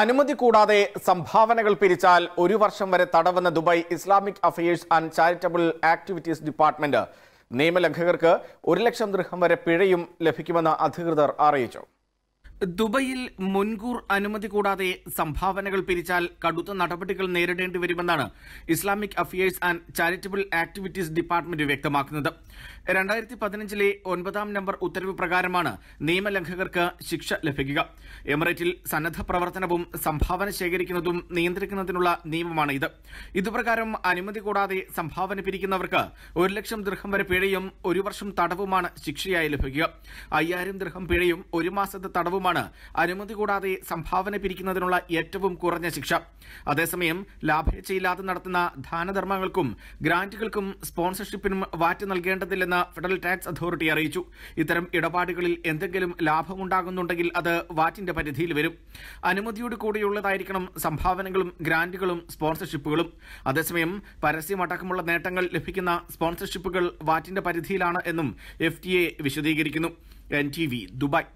അനുമതി കൂടാതെ സംഭാവനകൾ പിരിച്ചാൽ ഒരു വർഷം വരെ തടവെന്ന Dubai Islamic affairs and charitable activities department നിയമലംഘകർക്ക് ഒരു ലക്ഷം ദൃഹം വരെ പിഴയും ലഭിക്കുമെന്ന് അധികൃതർ അറിയിച്ചു ദുബൈയിൽ മുൻകൂർ അനുമതി കൂടാതെ സംഭാവനകൾ പിരിച്ചാൽ കടുത്ത നടപടികൾ നേരിടേണ്ടി വരുമെന്നാണ് Islamic affairs and charitable activities department വ്യക്തമാക്കുന്നത് രണ്ടായിരത്തി പതിനഞ്ചിലെ ഒൻപതാം നമ്പർ ഉത്തരവ് പ്രകാരമാണ് നിയമലംഘകർക്ക് ശിക്ഷ ലഭിക്കുക എമിറേറ്റിൽ സന്നദ്ധ പ്രവർത്തനവും സംഭാവന ശേഖരിക്കുന്നതും നിയന്ത്രിക്കുന്നതിനുള്ള നിയമമാണ് ഇത് ഇതുപ്രകാരം അനുമതി കൂടാതെ സംഭാവന പിരിക്കുന്നവർക്ക് ഒരു ലക്ഷം ദൃഹം വരെ പിഴയും ഒരു വർഷം തടവുമാണ് ശിക്ഷയായി ലഭിക്കുക അയ്യായിരം ദൃഹം പിഴയും ഒരു മാസത്തെ തടവുമാണ് തടവുമാണ് അനുമതി കൂടാതെ സംഭാവന പിരിക്കുന്നതിനുള്ള ഏറ്റവും കുറഞ്ഞ ശിക്ഷ അതേസമയം ലാഭേച്ഛയില്ലാതെ നടത്തുന്ന ദാനധർമ്മങ്ങൾക്കും ഗ്രാന്റുകൾക്കും സ്പോൺസർഷിപ്പിനും വാറ്റ് നൽകേണ്ടതില്ലെന്ന് ഫെഡറൽ ടാക്സ് അതോറിറ്റി അറിയിച്ചു ഇത്തരം ഇടപാടുകളിൽ എന്തെങ്കിലും ലാഭമുണ്ടാകുന്നുണ്ടെങ്കിൽ അത് വാറ്റിന്റെ പരിധിയിൽ വരും അനുമതിയോട് കൂടിയുള്ളതായിരിക്കണം സംഭാവനകളും ഗ്രാന്റുകളും സ്പോൺസർഷിപ്പുകളും അതേസമയം പരസ്യമടക്കമുള്ള നേട്ടങ്ങൾ ലഭിക്കുന്ന സ്പോൺസർഷിപ്പുകൾ വാറ്റിന്റെ പരിധിയിലാണ് എന്നും എഫ് ടി എ വിശദീകരിക്കുന്നു എൻ ടി വി ദുബായ്